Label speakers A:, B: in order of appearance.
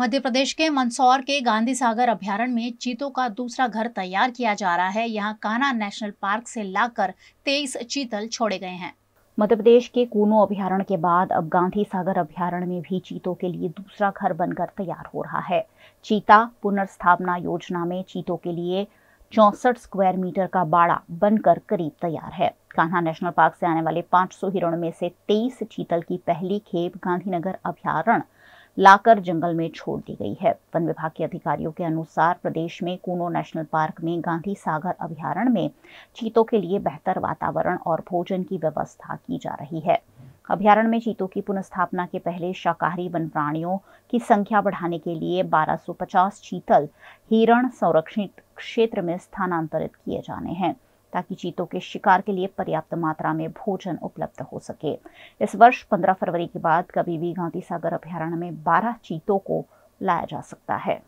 A: मध्य प्रदेश के मंदसौर के गांधी सागर अभ्यारण में चीतों का दूसरा घर तैयार किया जा रहा है यहां कान्हा नेशनल पार्क से लाकर तेईस चीतल छोड़े गए हैं
B: मध्य प्रदेश के कूनो अभ्यारण के बाद अब गांधी सागर अभ्यारण में भी चीतों के लिए दूसरा घर बनकर तैयार हो रहा है चीता पुनर्स्थापना योजना में चीतों के लिए चौसठ स्क्वायर मीटर का बाड़ा बनकर करीब तैयार है कान्हा नेशनल पार्क से आने वाले 500 हिरण में से 23 चीतल की पहली खेप गांधीनगर अभ्यारण्य लाकर जंगल में छोड़ दी गई है वन विभाग के अधिकारियों के अनुसार प्रदेश में कूनो नेशनल पार्क में गांधी सागर अभ्यारण्य में चीतों के लिए बेहतर वातावरण और भोजन की व्यवस्था की जा रही है अभ्यारण्य में चीतों की पुनर्स्थापना के पहले शाकाहारी वन प्राणियों की संख्या बढ़ाने के लिए 1250 चीतल हिरण संरक्षित क्षेत्र में स्थानांतरित किए जाने हैं ताकि चीतों के शिकार के लिए पर्याप्त मात्रा में भोजन उपलब्ध हो सके इस वर्ष 15 फरवरी के बाद कभी भी गांधी सागर अभ्यारण्य में 12 चीतों को लाया जा सकता है